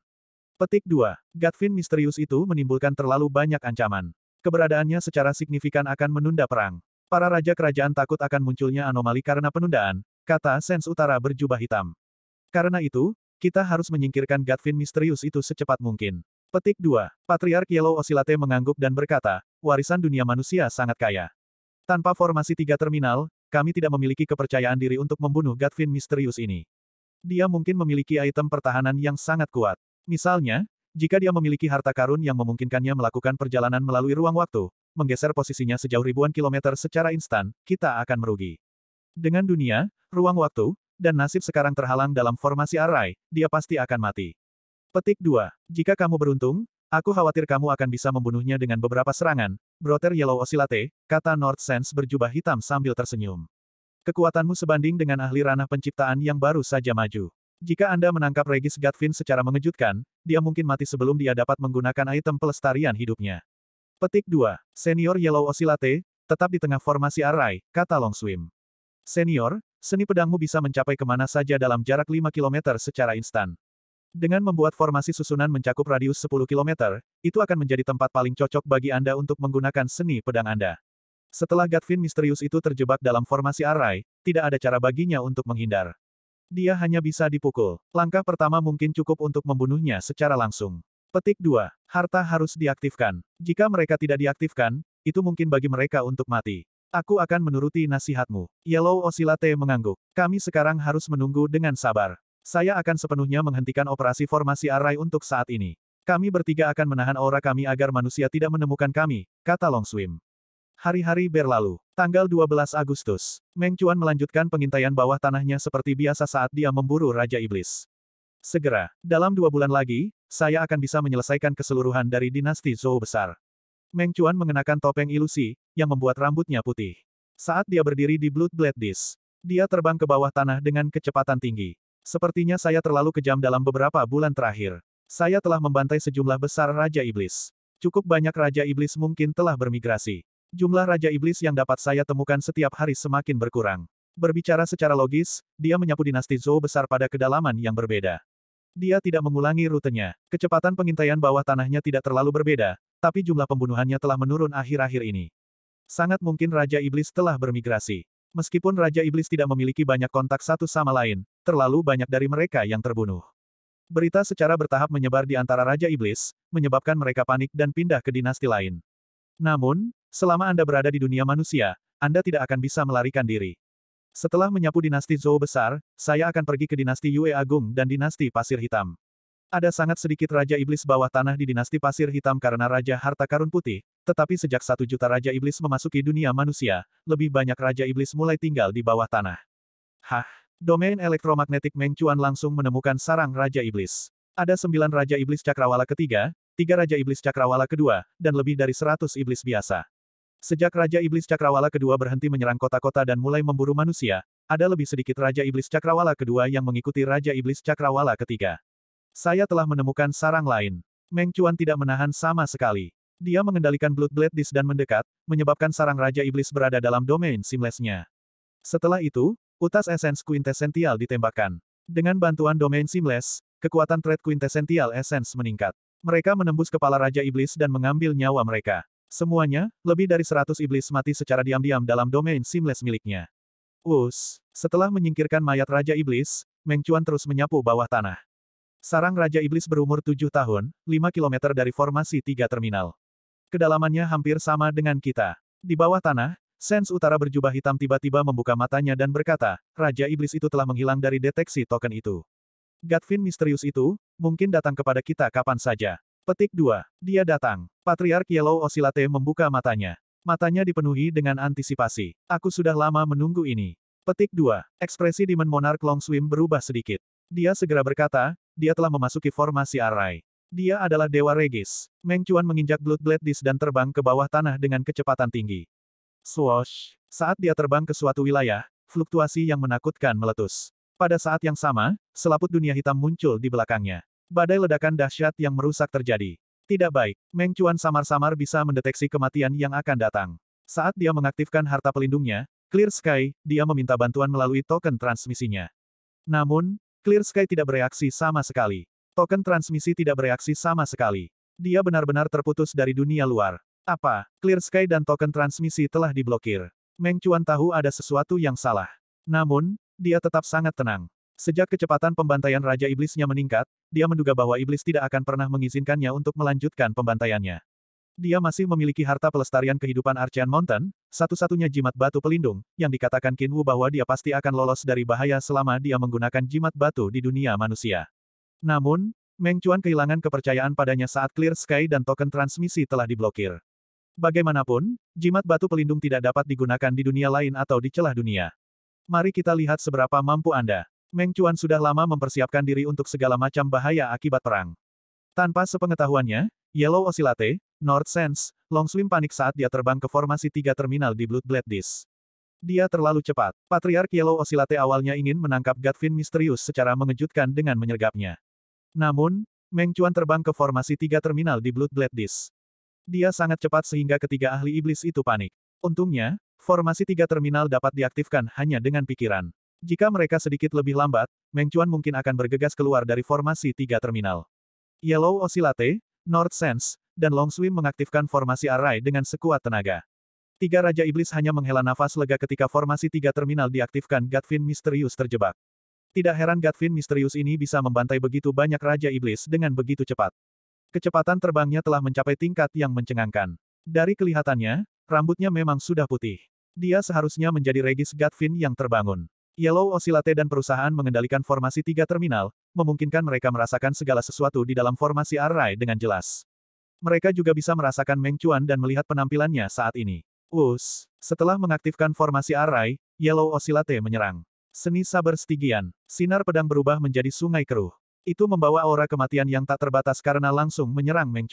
Petik 2. Gatvin misterius itu menimbulkan terlalu banyak ancaman. Keberadaannya secara signifikan akan menunda perang. Para raja kerajaan takut akan munculnya anomali karena penundaan, kata Sens Utara berjubah hitam. Karena itu, kita harus menyingkirkan Gatvin misterius itu secepat mungkin. Petik 2. Patriark Yellow Osilate mengangguk dan berkata, warisan dunia manusia sangat kaya. Tanpa formasi tiga terminal, kami tidak memiliki kepercayaan diri untuk membunuh Gatvin misterius ini. Dia mungkin memiliki item pertahanan yang sangat kuat. Misalnya, jika dia memiliki harta karun yang memungkinkannya melakukan perjalanan melalui ruang waktu, menggeser posisinya sejauh ribuan kilometer secara instan, kita akan merugi. Dengan dunia, ruang waktu, dan nasib sekarang terhalang dalam formasi arai, dia pasti akan mati. Petik 2. Jika kamu beruntung, aku khawatir kamu akan bisa membunuhnya dengan beberapa serangan, Brother Yellow Oscillate, kata North Sense berjubah hitam sambil tersenyum. Kekuatanmu sebanding dengan ahli ranah penciptaan yang baru saja maju. Jika Anda menangkap Regis Gatvin secara mengejutkan, dia mungkin mati sebelum dia dapat menggunakan item pelestarian hidupnya. Petik 2. Senior Yellow Oscillate, tetap di tengah formasi Arai, kata Long Swim. Senior, seni pedangmu bisa mencapai kemana saja dalam jarak 5 km secara instan. Dengan membuat formasi susunan mencakup radius 10 km, itu akan menjadi tempat paling cocok bagi Anda untuk menggunakan seni pedang Anda. Setelah Gatvin misterius itu terjebak dalam formasi arai, tidak ada cara baginya untuk menghindar. Dia hanya bisa dipukul. Langkah pertama mungkin cukup untuk membunuhnya secara langsung. Petik 2. Harta harus diaktifkan. Jika mereka tidak diaktifkan, itu mungkin bagi mereka untuk mati. Aku akan menuruti nasihatmu. Yellow Osilate mengangguk. Kami sekarang harus menunggu dengan sabar. Saya akan sepenuhnya menghentikan operasi formasi arai untuk saat ini. Kami bertiga akan menahan aura kami agar manusia tidak menemukan kami, kata Long Swim. Hari-hari berlalu. Tanggal 12 Agustus, Meng Chuan melanjutkan pengintaian bawah tanahnya seperti biasa saat dia memburu Raja Iblis. Segera, dalam dua bulan lagi, saya akan bisa menyelesaikan keseluruhan dari dinasti Zhou besar. Meng Chuan mengenakan topeng ilusi, yang membuat rambutnya putih. Saat dia berdiri di Blood Blade Disc, dia terbang ke bawah tanah dengan kecepatan tinggi. Sepertinya saya terlalu kejam dalam beberapa bulan terakhir. Saya telah membantai sejumlah besar Raja Iblis. Cukup banyak Raja Iblis mungkin telah bermigrasi. Jumlah Raja Iblis yang dapat saya temukan setiap hari semakin berkurang. Berbicara secara logis, dia menyapu dinasti Zhou besar pada kedalaman yang berbeda. Dia tidak mengulangi rutenya. Kecepatan pengintaian bawah tanahnya tidak terlalu berbeda, tapi jumlah pembunuhannya telah menurun akhir-akhir ini. Sangat mungkin Raja Iblis telah bermigrasi. Meskipun Raja Iblis tidak memiliki banyak kontak satu sama lain, terlalu banyak dari mereka yang terbunuh. Berita secara bertahap menyebar di antara Raja Iblis, menyebabkan mereka panik dan pindah ke dinasti lain. Namun, selama Anda berada di dunia manusia, Anda tidak akan bisa melarikan diri. Setelah menyapu dinasti Zhou besar, saya akan pergi ke dinasti Yue Agung dan dinasti Pasir Hitam. Ada sangat sedikit Raja Iblis bawah tanah di dinasti pasir hitam karena Raja Harta Karun Putih, tetapi sejak satu juta Raja Iblis memasuki dunia manusia, lebih banyak Raja Iblis mulai tinggal di bawah tanah. Hah? Domain elektromagnetik Meng langsung menemukan sarang Raja Iblis. Ada sembilan Raja Iblis Cakrawala ketiga, tiga Raja Iblis Cakrawala kedua, dan lebih dari seratus Iblis biasa. Sejak Raja Iblis Cakrawala kedua berhenti menyerang kota-kota dan mulai memburu manusia, ada lebih sedikit Raja Iblis Cakrawala kedua yang mengikuti Raja Iblis Cakrawala ketiga. Saya telah menemukan sarang lain. Meng Chuan tidak menahan sama sekali. Dia mengendalikan Blood Blade Disc dan mendekat, menyebabkan sarang Raja Iblis berada dalam domain seamlessnya. Setelah itu, utas esens quintessential ditembakkan. Dengan bantuan domain seamless, kekuatan threat quintessential essence meningkat. Mereka menembus kepala Raja Iblis dan mengambil nyawa mereka. Semuanya, lebih dari seratus iblis mati secara diam-diam dalam domain seamless miliknya. Us, setelah menyingkirkan mayat Raja Iblis, Meng Chuan terus menyapu bawah tanah. Sarang Raja Iblis berumur 7 tahun, 5 km dari formasi 3 terminal. Kedalamannya hampir sama dengan kita. Di bawah tanah, Sens Utara berjubah hitam tiba-tiba membuka matanya dan berkata, Raja Iblis itu telah menghilang dari deteksi token itu. Gatvin misterius itu, mungkin datang kepada kita kapan saja. Petik 2. Dia datang. Patriark Yellow Osilate membuka matanya. Matanya dipenuhi dengan antisipasi. Aku sudah lama menunggu ini. Petik 2. Ekspresi Demon Monarch Long Swim berubah sedikit. Dia segera berkata, dia telah memasuki formasi Arai. Dia adalah Dewa Regis. Meng Chuan menginjak Bloodblade Dis dan terbang ke bawah tanah dengan kecepatan tinggi. Swoosh! Saat dia terbang ke suatu wilayah, fluktuasi yang menakutkan meletus. Pada saat yang sama, selaput dunia hitam muncul di belakangnya. Badai ledakan dahsyat yang merusak terjadi. Tidak baik, Meng Chuan samar-samar bisa mendeteksi kematian yang akan datang. Saat dia mengaktifkan harta pelindungnya, Clear Sky, dia meminta bantuan melalui token transmisinya. Namun, Clear Sky tidak bereaksi sama sekali. Token transmisi tidak bereaksi sama sekali. Dia benar-benar terputus dari dunia luar. Apa? Clear Sky dan token transmisi telah diblokir. Meng Chuan tahu ada sesuatu yang salah. Namun, dia tetap sangat tenang. Sejak kecepatan pembantaian Raja Iblisnya meningkat, dia menduga bahwa Iblis tidak akan pernah mengizinkannya untuk melanjutkan pembantaiannya. Dia masih memiliki harta pelestarian kehidupan Archean Mountain, satu-satunya jimat batu pelindung, yang dikatakan Qin Wu bahwa dia pasti akan lolos dari bahaya selama dia menggunakan jimat batu di dunia manusia. Namun, Meng Chuan kehilangan kepercayaan padanya saat Clear Sky dan token transmisi telah diblokir. Bagaimanapun, jimat batu pelindung tidak dapat digunakan di dunia lain atau di celah dunia. Mari kita lihat seberapa mampu Anda. Meng Chuan sudah lama mempersiapkan diri untuk segala macam bahaya akibat perang. Tanpa sepengetahuannya, Yellow Oscillate, North Sense, Longswim panik saat dia terbang ke formasi tiga terminal di Blood Blade Disc. Dia terlalu cepat. Patriark Yellow Osilate awalnya ingin menangkap Gatvin misterius secara mengejutkan dengan menyergapnya. Namun, Meng Chuan terbang ke formasi tiga terminal di Blood Blade Disc. Dia sangat cepat sehingga ketiga ahli iblis itu panik. Untungnya, formasi tiga terminal dapat diaktifkan hanya dengan pikiran. Jika mereka sedikit lebih lambat, Meng Chuan mungkin akan bergegas keluar dari formasi tiga terminal. Yellow Osilate, North Sense, dan Long Swim mengaktifkan formasi Arai dengan sekuat tenaga. Tiga Raja Iblis hanya menghela nafas lega ketika formasi tiga terminal diaktifkan Gatvin Misterius terjebak. Tidak heran Gatvin Misterius ini bisa membantai begitu banyak Raja Iblis dengan begitu cepat. Kecepatan terbangnya telah mencapai tingkat yang mencengangkan. Dari kelihatannya, rambutnya memang sudah putih. Dia seharusnya menjadi Regis Gatvin yang terbangun. Yellow Osilate dan perusahaan mengendalikan formasi tiga terminal, memungkinkan mereka merasakan segala sesuatu di dalam formasi array dengan jelas. Mereka juga bisa merasakan Meng dan melihat penampilannya saat ini. Us, setelah mengaktifkan formasi arai, Yellow Osilate menyerang. Seni saber stigian, sinar pedang berubah menjadi sungai keruh. Itu membawa aura kematian yang tak terbatas karena langsung menyerang Meng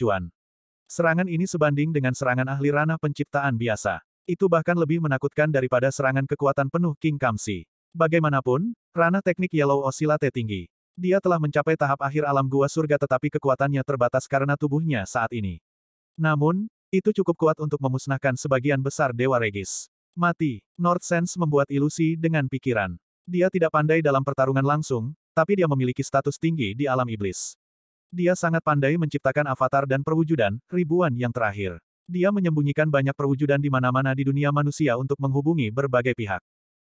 Serangan ini sebanding dengan serangan ahli ranah penciptaan biasa. Itu bahkan lebih menakutkan daripada serangan kekuatan penuh King Kamsi. Bagaimanapun, ranah teknik Yellow Osilate tinggi. Dia telah mencapai tahap akhir alam gua surga tetapi kekuatannya terbatas karena tubuhnya saat ini. Namun, itu cukup kuat untuk memusnahkan sebagian besar Dewa Regis. Mati, North Sense membuat ilusi dengan pikiran. Dia tidak pandai dalam pertarungan langsung, tapi dia memiliki status tinggi di alam iblis. Dia sangat pandai menciptakan avatar dan perwujudan, ribuan yang terakhir. Dia menyembunyikan banyak perwujudan di mana-mana di dunia manusia untuk menghubungi berbagai pihak.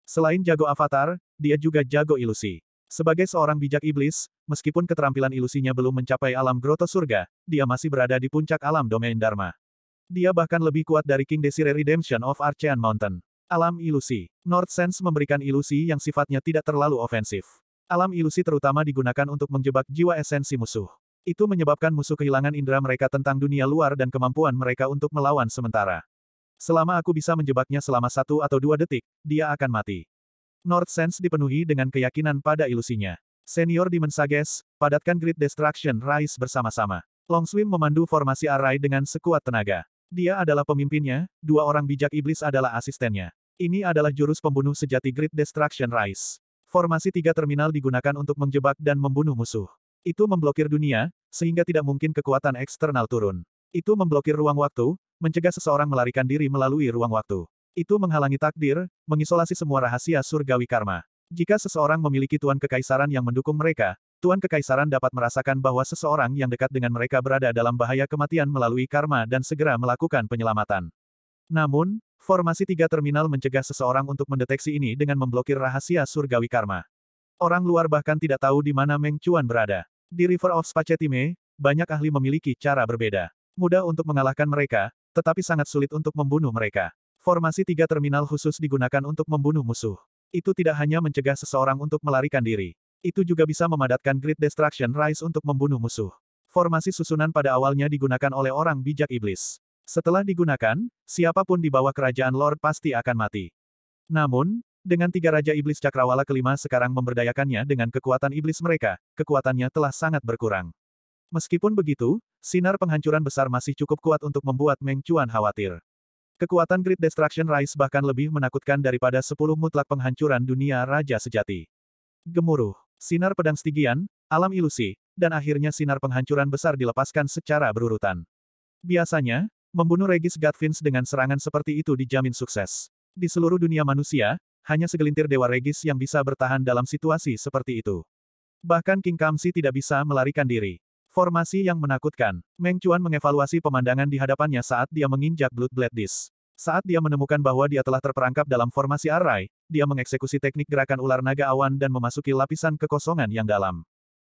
Selain jago avatar, dia juga jago ilusi. Sebagai seorang bijak iblis, meskipun keterampilan ilusinya belum mencapai alam groto surga, dia masih berada di puncak alam domain Dharma. Dia bahkan lebih kuat dari King Desire Redemption of Archean Mountain. Alam ilusi. North Sense memberikan ilusi yang sifatnya tidak terlalu ofensif. Alam ilusi terutama digunakan untuk menjebak jiwa esensi musuh. Itu menyebabkan musuh kehilangan indera mereka tentang dunia luar dan kemampuan mereka untuk melawan sementara. Selama aku bisa menjebaknya selama satu atau dua detik, dia akan mati. North Sense dipenuhi dengan keyakinan pada ilusinya. Senior Demon Sages, padatkan Great Destruction Rise bersama-sama. Long Swim memandu formasi Arai dengan sekuat tenaga. Dia adalah pemimpinnya, dua orang bijak iblis adalah asistennya. Ini adalah jurus pembunuh sejati Great Destruction Rise. Formasi tiga terminal digunakan untuk menjebak dan membunuh musuh. Itu memblokir dunia, sehingga tidak mungkin kekuatan eksternal turun. Itu memblokir ruang waktu, mencegah seseorang melarikan diri melalui ruang waktu. Itu menghalangi takdir, mengisolasi semua rahasia surgawi karma. Jika seseorang memiliki Tuan Kekaisaran yang mendukung mereka, Tuan Kekaisaran dapat merasakan bahwa seseorang yang dekat dengan mereka berada dalam bahaya kematian melalui karma dan segera melakukan penyelamatan. Namun, formasi tiga terminal mencegah seseorang untuk mendeteksi ini dengan memblokir rahasia surgawi karma. Orang luar bahkan tidak tahu di mana Meng Chuan berada. Di River of Spacetime, banyak ahli memiliki cara berbeda. Mudah untuk mengalahkan mereka, tetapi sangat sulit untuk membunuh mereka. Formasi tiga terminal khusus digunakan untuk membunuh musuh. Itu tidak hanya mencegah seseorang untuk melarikan diri. Itu juga bisa memadatkan Great Destruction Rise untuk membunuh musuh. Formasi susunan pada awalnya digunakan oleh orang bijak iblis. Setelah digunakan, siapapun di bawah kerajaan Lord pasti akan mati. Namun, dengan tiga Raja Iblis Cakrawala kelima sekarang memberdayakannya dengan kekuatan iblis mereka, kekuatannya telah sangat berkurang. Meskipun begitu, sinar penghancuran besar masih cukup kuat untuk membuat Meng Chuan khawatir. Kekuatan Great Destruction Rise bahkan lebih menakutkan daripada sepuluh mutlak penghancuran dunia Raja Sejati. Gemuruh, sinar pedang stigian, alam ilusi, dan akhirnya sinar penghancuran besar dilepaskan secara berurutan. Biasanya, membunuh Regis Gatvins dengan serangan seperti itu dijamin sukses. Di seluruh dunia manusia, hanya segelintir Dewa Regis yang bisa bertahan dalam situasi seperti itu. Bahkan King Kamsi tidak bisa melarikan diri. Formasi yang menakutkan. Meng Chuan mengevaluasi pemandangan di hadapannya saat dia menginjak Blood Blade Disc. Saat dia menemukan bahwa dia telah terperangkap dalam formasi array, dia mengeksekusi teknik gerakan ular naga awan dan memasuki lapisan kekosongan yang dalam.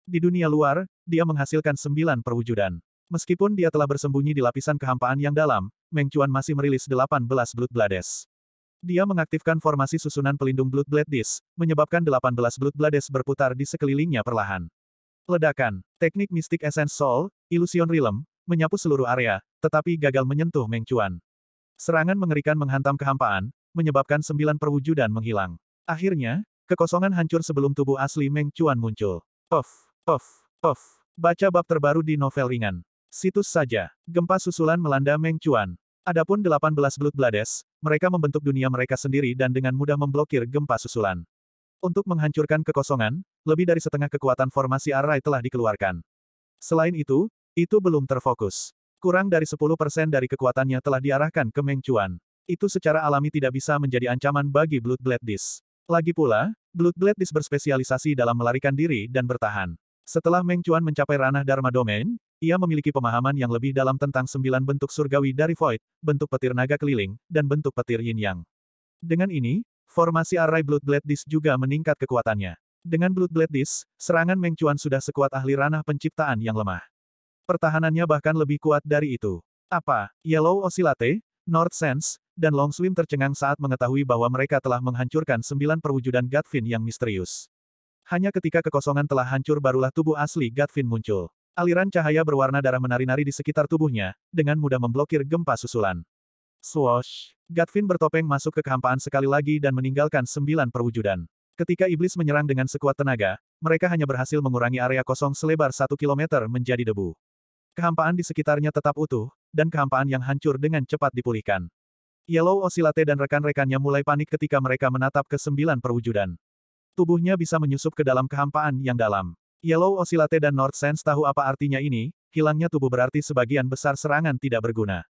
Di dunia luar, dia menghasilkan sembilan perwujudan. Meskipun dia telah bersembunyi di lapisan kehampaan yang dalam, Meng Chuan masih merilis 18 Blood Blades. Dia mengaktifkan formasi susunan pelindung Blood Blade Disc, menyebabkan 18 Blood Blades berputar di sekelilingnya perlahan. Ledakan, teknik mistik Essence Soul, Illusion Realm, menyapu seluruh area, tetapi gagal menyentuh Meng Chuan. Serangan mengerikan menghantam kehampaan, menyebabkan sembilan perwujudan menghilang. Akhirnya, kekosongan hancur sebelum tubuh asli Meng Chuan muncul. Of, of, of. Baca bab terbaru di novel ringan. Situs saja. Gempa susulan melanda Meng Chuan. Adapun 18 Blood Blades, mereka membentuk dunia mereka sendiri dan dengan mudah memblokir gempa susulan. Untuk menghancurkan kekosongan, lebih dari setengah kekuatan formasi arai telah dikeluarkan. Selain itu, itu belum terfokus. Kurang dari 10% dari kekuatannya telah diarahkan ke Meng Chuan. Itu secara alami tidak bisa menjadi ancaman bagi Blood Blade Disc. Lagi pula, Blood Blade Disc berspesialisasi dalam melarikan diri dan bertahan. Setelah Meng Chuan mencapai ranah Dharma Domain, ia memiliki pemahaman yang lebih dalam tentang sembilan bentuk surgawi dari Void, bentuk petir naga keliling, dan bentuk petir Yin Yang. Dengan ini, formasi Array Blood Blade Disc juga meningkat kekuatannya. Dengan Blood Blade Disc, serangan Meng Chuan sudah sekuat ahli ranah penciptaan yang lemah. Pertahanannya bahkan lebih kuat dari itu. Apa, Yellow Oscillate, North Sense, dan Long Slim tercengang saat mengetahui bahwa mereka telah menghancurkan sembilan perwujudan Godfin yang misterius. Hanya ketika kekosongan telah hancur barulah tubuh asli Godfin muncul. Aliran cahaya berwarna darah menari-nari di sekitar tubuhnya, dengan mudah memblokir gempa susulan. Swoosh! Godfin bertopeng masuk ke kehampaan sekali lagi dan meninggalkan sembilan perwujudan. Ketika iblis menyerang dengan sekuat tenaga, mereka hanya berhasil mengurangi area kosong selebar satu kilometer menjadi debu. Kehampaan di sekitarnya tetap utuh, dan kehampaan yang hancur dengan cepat dipulihkan. Yellow Osilate dan rekan-rekannya mulai panik ketika mereka menatap ke sembilan perwujudan. Tubuhnya bisa menyusup ke dalam kehampaan yang dalam. Yellow Osilate dan North Sense tahu apa artinya ini, hilangnya tubuh berarti sebagian besar serangan tidak berguna.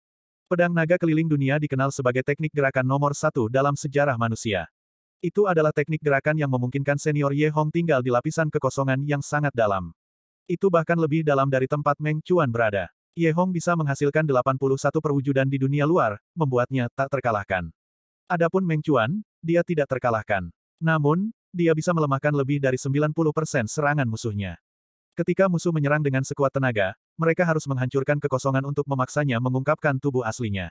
Pedang naga keliling dunia dikenal sebagai teknik gerakan nomor satu dalam sejarah manusia. Itu adalah teknik gerakan yang memungkinkan senior Ye Hong tinggal di lapisan kekosongan yang sangat dalam. Itu bahkan lebih dalam dari tempat Meng Chuan berada. Ye Hong bisa menghasilkan 81 perwujudan di dunia luar, membuatnya tak terkalahkan. Adapun Meng Chuan, dia tidak terkalahkan. Namun, dia bisa melemahkan lebih dari 90% serangan musuhnya. Ketika musuh menyerang dengan sekuat tenaga, mereka harus menghancurkan kekosongan untuk memaksanya mengungkapkan tubuh aslinya.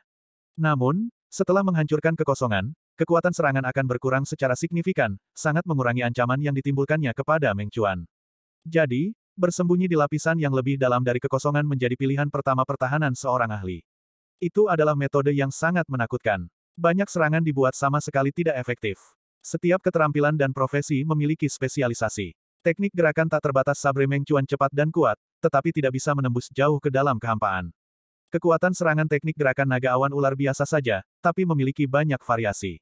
Namun, setelah menghancurkan kekosongan, Kekuatan serangan akan berkurang secara signifikan, sangat mengurangi ancaman yang ditimbulkannya kepada Meng Chuan. Jadi, bersembunyi di lapisan yang lebih dalam dari kekosongan menjadi pilihan pertama pertahanan seorang ahli. Itu adalah metode yang sangat menakutkan. Banyak serangan dibuat sama sekali tidak efektif. Setiap keterampilan dan profesi memiliki spesialisasi. Teknik gerakan tak terbatas Sabre Meng Chuan cepat dan kuat, tetapi tidak bisa menembus jauh ke dalam kehampaan. Kekuatan serangan teknik gerakan naga awan ular biasa saja, tapi memiliki banyak variasi.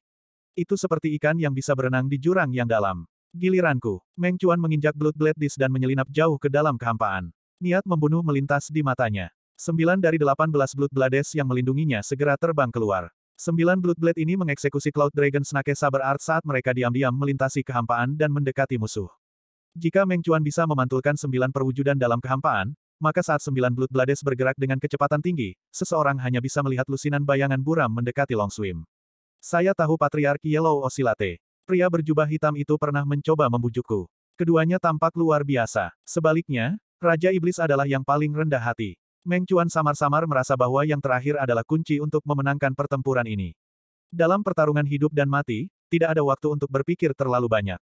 Itu seperti ikan yang bisa berenang di jurang yang dalam. Giliranku. Meng Chuan menginjak Blood Blade Disc dan menyelinap jauh ke dalam kehampaan. Niat membunuh melintas di matanya. Sembilan dari delapan belas Blood Blades yang melindunginya segera terbang keluar. Sembilan Blood Blade ini mengeksekusi Cloud Dragon Snake Saber Art saat mereka diam-diam melintasi kehampaan dan mendekati musuh. Jika Meng Chuan bisa memantulkan sembilan perwujudan dalam kehampaan, maka saat sembilan Blood Blades bergerak dengan kecepatan tinggi, seseorang hanya bisa melihat lusinan bayangan buram mendekati Long Swim. Saya tahu Patriark Yellow Osilate. Pria berjubah hitam itu pernah mencoba membujukku. Keduanya tampak luar biasa. Sebaliknya, Raja Iblis adalah yang paling rendah hati. Meng Chuan samar-samar merasa bahwa yang terakhir adalah kunci untuk memenangkan pertempuran ini. Dalam pertarungan hidup dan mati, tidak ada waktu untuk berpikir terlalu banyak.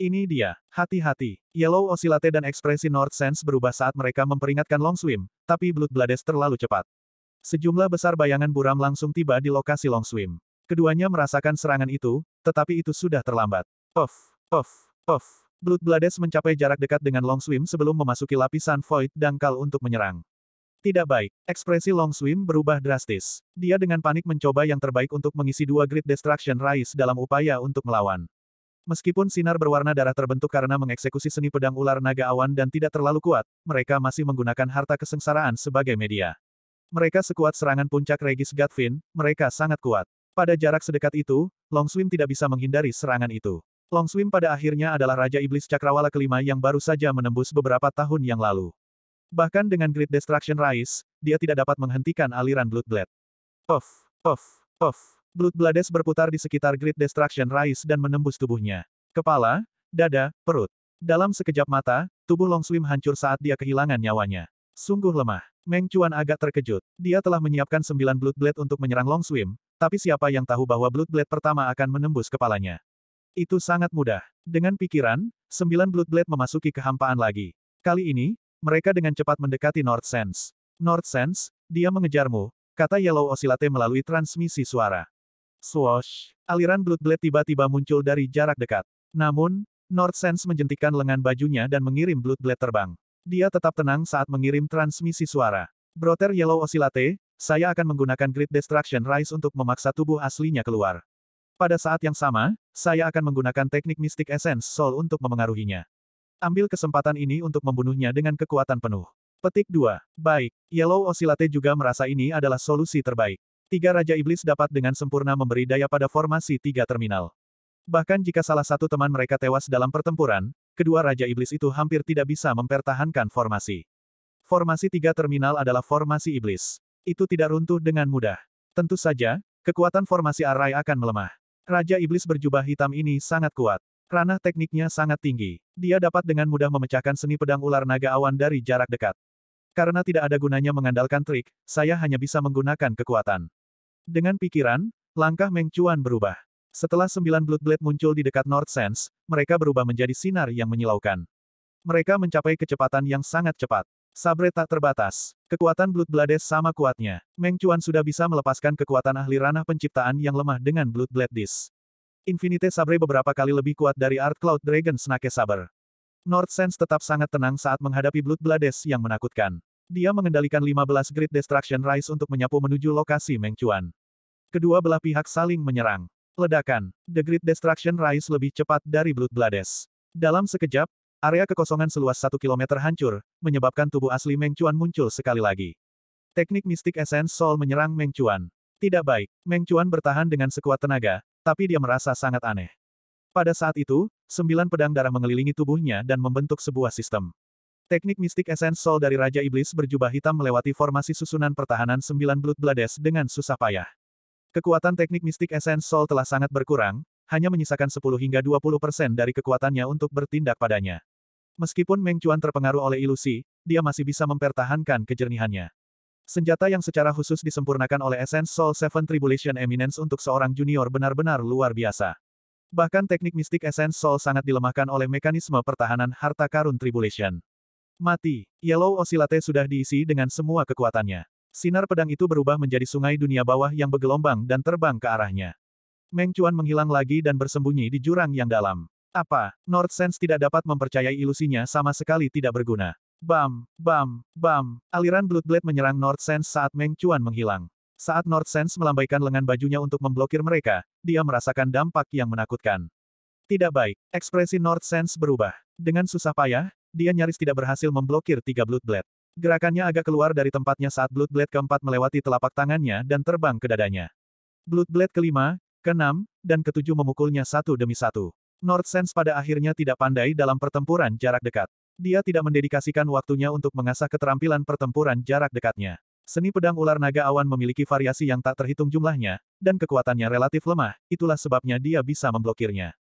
Ini dia, hati-hati. Yellow Osilate dan ekspresi North Sense berubah saat mereka memperingatkan Long Swim, tapi Blood Blades terlalu cepat. Sejumlah besar bayangan buram langsung tiba di lokasi Long Swim. Keduanya merasakan serangan itu, tetapi itu sudah terlambat. Of, of, of. Blood Blades mencapai jarak dekat dengan Long Swim sebelum memasuki lapisan void dangkal untuk menyerang. Tidak baik. Ekspresi Long Swim berubah drastis. Dia dengan panik mencoba yang terbaik untuk mengisi dua Great Destruction Rise dalam upaya untuk melawan. Meskipun sinar berwarna darah terbentuk karena mengeksekusi seni pedang ular naga awan dan tidak terlalu kuat, mereka masih menggunakan harta kesengsaraan sebagai media. Mereka sekuat serangan puncak Regis Gatvin, mereka sangat kuat. Pada jarak sedekat itu, Long Swim tidak bisa menghindari serangan itu. Long Swim pada akhirnya adalah Raja Iblis Cakrawala kelima yang baru saja menembus beberapa tahun yang lalu. Bahkan dengan Great Destruction Rise, dia tidak dapat menghentikan aliran Bloodblade. Puff, puff, puff. Bloodblade berputar di sekitar Great Destruction Rise dan menembus tubuhnya. Kepala, dada, perut. Dalam sekejap mata, tubuh Long Swim hancur saat dia kehilangan nyawanya. Sungguh lemah. Meng Chuan agak terkejut. Dia telah menyiapkan sembilan Bloodblade untuk menyerang Long Swim, tapi siapa yang tahu bahwa Blood Blade pertama akan menembus kepalanya? Itu sangat mudah. Dengan pikiran, sembilan Blood Blade memasuki kehampaan lagi. Kali ini, mereka dengan cepat mendekati North Sense. North Sense, dia mengejarmu, kata Yellow Osilate melalui transmisi suara. Swoosh! Aliran Blood Blade tiba-tiba muncul dari jarak dekat. Namun, North Sense menjentikan lengan bajunya dan mengirim Blood Blade terbang. Dia tetap tenang saat mengirim transmisi suara. Broter Yellow Osilate, saya akan menggunakan Great Destruction Rise untuk memaksa tubuh aslinya keluar. Pada saat yang sama, saya akan menggunakan teknik Mystic Essence Soul untuk memengaruhinya. Ambil kesempatan ini untuk membunuhnya dengan kekuatan penuh. Petik 2. Baik, Yellow Oscillate juga merasa ini adalah solusi terbaik. Tiga Raja Iblis dapat dengan sempurna memberi daya pada formasi tiga terminal. Bahkan jika salah satu teman mereka tewas dalam pertempuran, kedua Raja Iblis itu hampir tidak bisa mempertahankan formasi. Formasi tiga terminal adalah formasi iblis itu tidak runtuh dengan mudah. Tentu saja, kekuatan formasi Arai akan melemah. Raja Iblis berjubah hitam ini sangat kuat. Ranah tekniknya sangat tinggi. Dia dapat dengan mudah memecahkan seni pedang ular naga awan dari jarak dekat. Karena tidak ada gunanya mengandalkan trik, saya hanya bisa menggunakan kekuatan. Dengan pikiran, langkah Meng Chuan berubah. Setelah sembilan Blood Blade muncul di dekat North Sense, mereka berubah menjadi sinar yang menyilaukan. Mereka mencapai kecepatan yang sangat cepat. Sabre tak terbatas. Kekuatan Blood Blades sama kuatnya. Meng Chuan sudah bisa melepaskan kekuatan ahli ranah penciptaan yang lemah dengan Blood Blade Disc. Infinite Sabre beberapa kali lebih kuat dari Art Cloud Dragon Snake Saber. North Sense tetap sangat tenang saat menghadapi Blood Blades yang menakutkan. Dia mengendalikan 15 Great Destruction Rise untuk menyapu menuju lokasi Meng Chuan. Kedua belah pihak saling menyerang. Ledakan. The Great Destruction Rise lebih cepat dari Blood Blades. Dalam sekejap, Area kekosongan seluas satu kilometer hancur, menyebabkan tubuh asli Meng Chuan muncul sekali lagi. Teknik mistik Essence Soul menyerang Meng Chuan. Tidak baik, Meng Chuan bertahan dengan sekuat tenaga, tapi dia merasa sangat aneh. Pada saat itu, sembilan pedang darah mengelilingi tubuhnya dan membentuk sebuah sistem. Teknik mistik Essence Soul dari Raja Iblis berjubah hitam melewati formasi susunan pertahanan sembilan Blood Blades dengan susah payah. Kekuatan teknik mistik Essence Soul telah sangat berkurang, hanya menyisakan 10 hingga 20 persen dari kekuatannya untuk bertindak padanya. Meskipun Meng Chuan terpengaruh oleh ilusi, dia masih bisa mempertahankan kejernihannya. Senjata yang secara khusus disempurnakan oleh Essence Soul Seven Tribulation Eminence untuk seorang junior benar-benar luar biasa. Bahkan teknik mistik Essence Soul sangat dilemahkan oleh mekanisme pertahanan harta karun Tribulation. Mati, Yellow Oscillate sudah diisi dengan semua kekuatannya. Sinar pedang itu berubah menjadi sungai dunia bawah yang bergelombang dan terbang ke arahnya. Meng Chuan menghilang lagi dan bersembunyi di jurang yang dalam. Apa, North Sense tidak dapat mempercayai ilusinya sama sekali tidak berguna. Bam, bam, bam, aliran Blood Blade menyerang North Sense saat Meng Chuan menghilang. Saat North Sense melambaikan lengan bajunya untuk memblokir mereka, dia merasakan dampak yang menakutkan. Tidak baik, ekspresi North Sense berubah. Dengan susah payah, dia nyaris tidak berhasil memblokir tiga Blood Blade. Gerakannya agak keluar dari tempatnya saat Blood Blade keempat melewati telapak tangannya dan terbang ke dadanya. Blood Blade kelima, keenam, dan ketujuh memukulnya satu demi satu. North Sense pada akhirnya tidak pandai dalam pertempuran jarak dekat. Dia tidak mendedikasikan waktunya untuk mengasah keterampilan pertempuran jarak dekatnya. Seni pedang ular naga awan memiliki variasi yang tak terhitung jumlahnya, dan kekuatannya relatif lemah, itulah sebabnya dia bisa memblokirnya.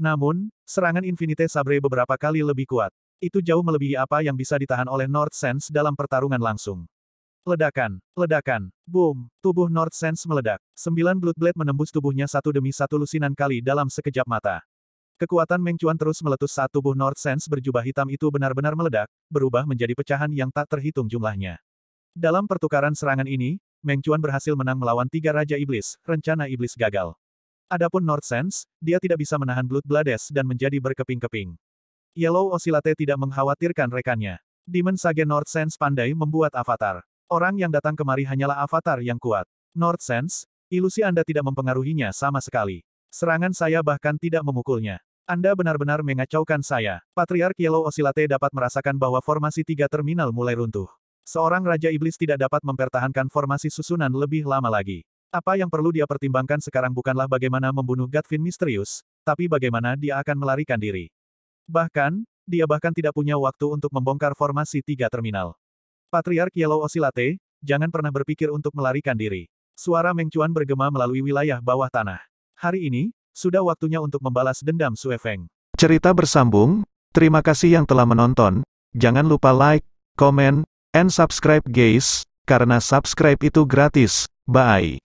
Namun, serangan Infinite Sabre beberapa kali lebih kuat. Itu jauh melebihi apa yang bisa ditahan oleh North Sense dalam pertarungan langsung. Ledakan, ledakan, boom, tubuh North Sense meledak. Sembilan Blood Blade menembus tubuhnya satu demi satu lusinan kali dalam sekejap mata. Kekuatan Meng Chuan terus meletus saat tubuh North Sense berjubah hitam itu benar-benar meledak, berubah menjadi pecahan yang tak terhitung jumlahnya. Dalam pertukaran serangan ini, Meng Chuan berhasil menang melawan tiga Raja Iblis, rencana Iblis gagal. Adapun North Sense, dia tidak bisa menahan Blood Blades dan menjadi berkeping-keping. Yellow Osilate tidak mengkhawatirkan rekannya. Demon Sage North Sense pandai membuat avatar. Orang yang datang kemari hanyalah avatar yang kuat. North Sense, ilusi Anda tidak mempengaruhinya sama sekali. Serangan saya bahkan tidak memukulnya. Anda benar-benar mengacaukan saya. Patriark Yellow Osilate dapat merasakan bahwa formasi tiga terminal mulai runtuh. Seorang Raja Iblis tidak dapat mempertahankan formasi susunan lebih lama lagi. Apa yang perlu dia pertimbangkan sekarang bukanlah bagaimana membunuh Gatvin misterius, tapi bagaimana dia akan melarikan diri. Bahkan, dia bahkan tidak punya waktu untuk membongkar formasi tiga terminal. Patriark Yellow Osilate, jangan pernah berpikir untuk melarikan diri. Suara Meng bergema melalui wilayah bawah tanah. Hari ini, sudah waktunya untuk membalas dendam Sue Feng. Cerita bersambung, terima kasih yang telah menonton. Jangan lupa like, komen, and subscribe guys, karena subscribe itu gratis. Bye.